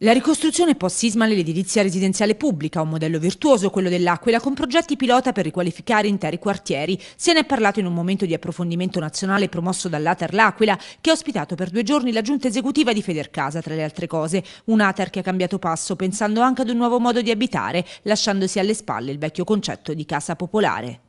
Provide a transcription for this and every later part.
La ricostruzione post-sisma nell'edilizia residenziale pubblica, un modello virtuoso quello dell'Aquila, con progetti pilota per riqualificare interi quartieri. Se ne è parlato in un momento di approfondimento nazionale promosso dall'Ater L'Aquila, che ha ospitato per due giorni la giunta esecutiva di Federcasa, tra le altre cose. Un Ater che ha cambiato passo, pensando anche ad un nuovo modo di abitare, lasciandosi alle spalle il vecchio concetto di casa popolare.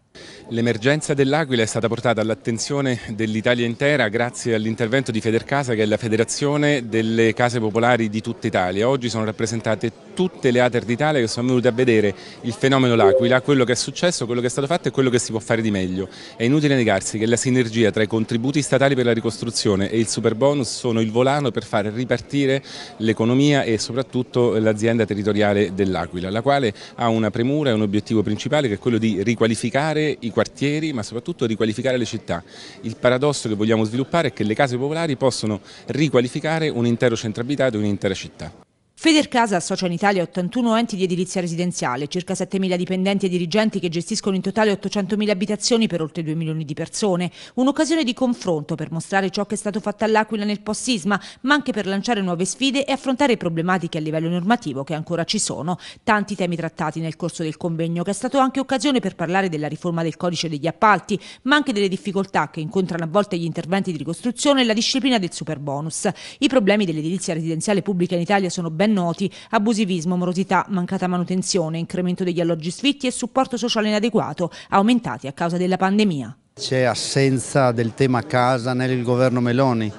L'emergenza dell'Aquila è stata portata all'attenzione dell'Italia intera grazie all'intervento di Federcasa che è la federazione delle case popolari di tutta Italia. Oggi sono rappresentate tutte le ATER d'Italia che sono venute a vedere il fenomeno L'Aquila, quello che è successo, quello che è stato fatto e quello che si può fare di meglio. È inutile negarsi che la sinergia tra i contributi statali per la ricostruzione e il superbonus sono il volano per far ripartire l'economia e soprattutto l'azienda territoriale dell'Aquila, la quale ha una premura e un obiettivo principale che è quello di riqualificare i quartieri ma soprattutto riqualificare le città. Il paradosso che vogliamo sviluppare è che le case popolari possono riqualificare un intero centro abitato e un'intera città. Federcasa associa in Italia 81 enti di edilizia residenziale, circa 7.000 dipendenti e dirigenti che gestiscono in totale 800.000 abitazioni per oltre 2 milioni di persone. Un'occasione di confronto per mostrare ciò che è stato fatto all'Aquila nel post-sisma, ma anche per lanciare nuove sfide e affrontare problematiche a livello normativo che ancora ci sono. Tanti temi trattati nel corso del convegno, che è stato anche occasione per parlare della riforma del codice degli appalti, ma anche delle difficoltà che incontrano a volte gli interventi di ricostruzione e la disciplina del superbonus. I problemi dell'edilizia residenziale pubblica in Italia sono ben ben noti, abusivismo, morosità, mancata manutenzione, incremento degli alloggi sfitti e supporto sociale inadeguato, aumentati a causa della pandemia. C'è assenza del tema casa nel governo Meloni.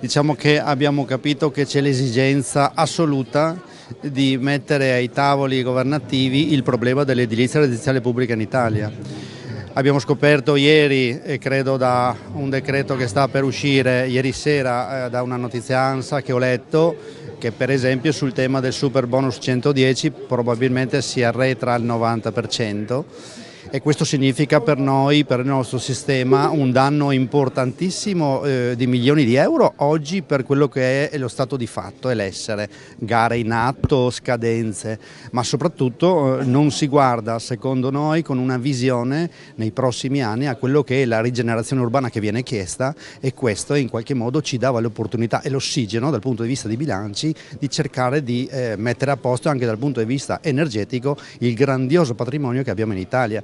Diciamo che abbiamo capito che c'è l'esigenza assoluta di mettere ai tavoli governativi il problema dell'edilizia residenziale pubblica in Italia. Abbiamo scoperto ieri, e credo da un decreto che sta per uscire ieri sera, eh, da una notizia ANSA che ho letto, che per esempio sul tema del super bonus 110 probabilmente si arretra al 90% e questo significa per noi, per il nostro sistema, un danno importantissimo eh, di milioni di euro oggi per quello che è lo stato di fatto e l'essere, gare in atto, scadenze, ma soprattutto eh, non si guarda secondo noi con una visione nei prossimi anni a quello che è la rigenerazione urbana che viene chiesta e questo in qualche modo ci dava l'opportunità e l'ossigeno dal punto di vista dei bilanci di cercare di eh, mettere a posto anche dal punto di vista energetico il grandioso patrimonio che abbiamo in Italia.